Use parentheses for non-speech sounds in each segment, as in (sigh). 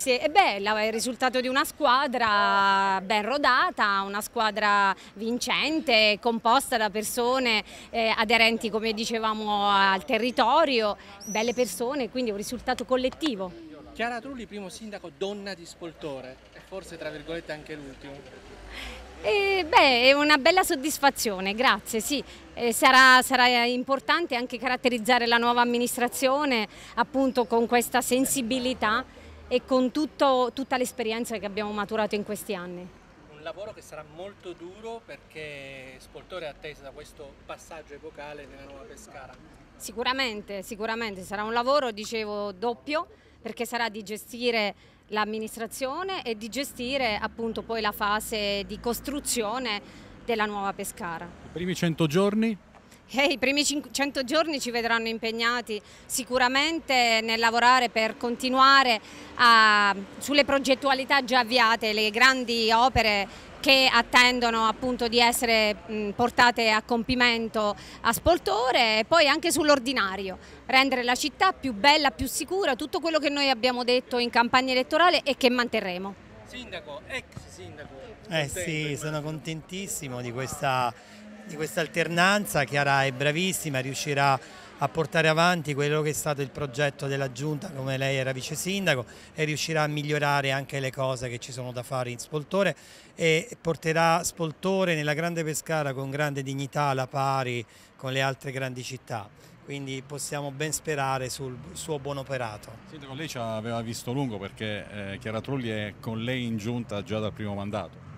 Sì, è bella, il risultato di una squadra ben rodata, una squadra vincente, composta da persone eh, aderenti, come dicevamo, al territorio, belle persone, quindi un risultato collettivo. Chiara Trulli, primo sindaco donna di Spoltore, e forse tra virgolette anche l'ultimo. Eh, beh, è una bella soddisfazione, grazie, sì. Eh, sarà, sarà, importante anche caratterizzare la nuova amministrazione appunto con questa sensibilità e con tutto, tutta l'esperienza che abbiamo maturato in questi anni. Un lavoro che sarà molto duro perché Spoltore è atteso da questo passaggio epocale nella nuova Pescara. Sicuramente, sicuramente sarà un lavoro, dicevo, doppio perché sarà di gestire l'amministrazione e di gestire appunto poi la fase di costruzione della nuova Pescara. I primi 100 giorni e eh, I primi 100 giorni ci vedranno impegnati sicuramente nel lavorare per continuare a, sulle progettualità già avviate, le grandi opere che attendono appunto di essere portate a compimento a Spoltore e poi anche sull'ordinario, rendere la città più bella, più sicura, tutto quello che noi abbiamo detto in campagna elettorale e che manterremo. Sindaco, ex sindaco. Eh sì, sono contentissimo di questa di questa alternanza. Chiara è bravissima, riuscirà a portare avanti quello che è stato il progetto della Giunta, come lei era vice sindaco, e riuscirà a migliorare anche le cose che ci sono da fare in Spoltore e porterà Spoltore nella Grande Pescara con grande dignità alla pari con le altre grandi città quindi possiamo ben sperare sul suo buon operato. Sindaco, lei ci aveva visto lungo perché eh, Chiara Trulli è con lei in giunta già dal primo mandato.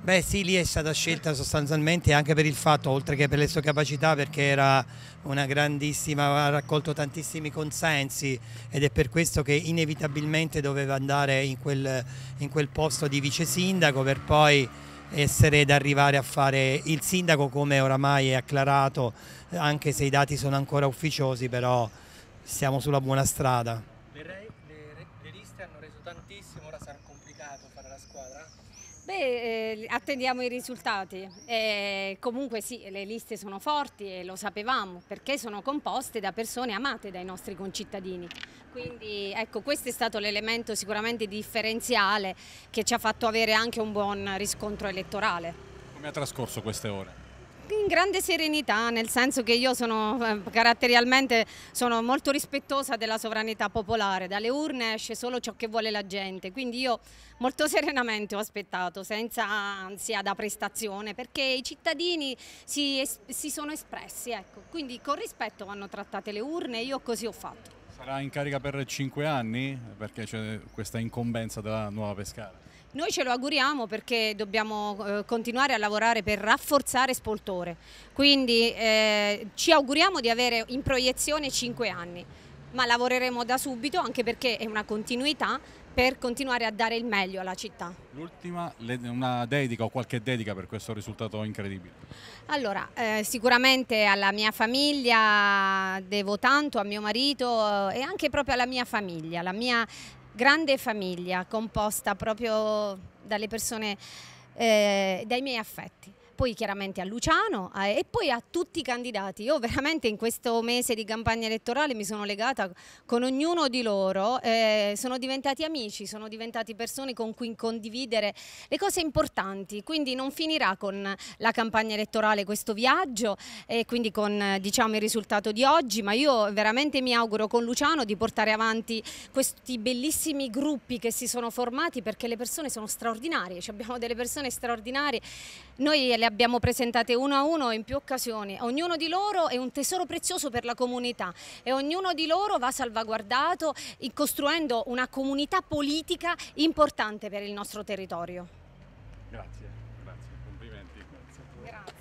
Beh sì, lì è stata scelta sostanzialmente anche per il fatto, oltre che per le sue capacità, perché era una grandissima, ha raccolto tantissimi consensi ed è per questo che inevitabilmente doveva andare in quel, in quel posto di vice sindaco per poi essere ed arrivare a fare il sindaco come oramai è acclarato, anche se i dati sono ancora ufficiosi, però siamo sulla buona strada tantissimo, ora sarà complicato fare la squadra? Beh, eh, attendiamo i risultati. Eh, comunque sì, le liste sono forti e lo sapevamo perché sono composte da persone amate dai nostri concittadini. Quindi ecco, questo è stato l'elemento sicuramente differenziale che ci ha fatto avere anche un buon riscontro elettorale. Come ha trascorso queste ore? In grande serenità, nel senso che io sono eh, caratterialmente sono molto rispettosa della sovranità popolare, dalle urne esce solo ciò che vuole la gente, quindi io molto (laughs) serenamente ho aspettato, senza ansia da prestazione, perché i cittadini si, si sono espressi, ecco. quindi con rispetto vanno trattate le urne io così ho fatto. Sarà in carica per cinque anni? Perché c'è questa incombenza della nuova Pescara? Noi ce lo auguriamo perché dobbiamo eh, continuare a lavorare per rafforzare Spoltore, quindi eh, ci auguriamo di avere in proiezione 5 anni, ma lavoreremo da subito anche perché è una continuità per continuare a dare il meglio alla città. L'ultima, una dedica o qualche dedica per questo risultato incredibile? Allora, eh, sicuramente alla mia famiglia devo tanto, a mio marito eh, e anche proprio alla mia famiglia, la mia grande famiglia composta proprio dalle persone, eh, dai miei affetti poi chiaramente a Luciano e poi a tutti i candidati. Io veramente in questo mese di campagna elettorale mi sono legata con ognuno di loro, eh, sono diventati amici, sono diventati persone con cui condividere le cose importanti, quindi non finirà con la campagna elettorale questo viaggio e quindi con diciamo, il risultato di oggi, ma io veramente mi auguro con Luciano di portare avanti questi bellissimi gruppi che si sono formati perché le persone sono straordinarie, cioè abbiamo delle persone straordinarie, noi le abbiamo presentate uno a uno in più occasioni. Ognuno di loro è un tesoro prezioso per la comunità e ognuno di loro va salvaguardato costruendo una comunità politica importante per il nostro territorio. Grazie, grazie, complimenti. Grazie. grazie.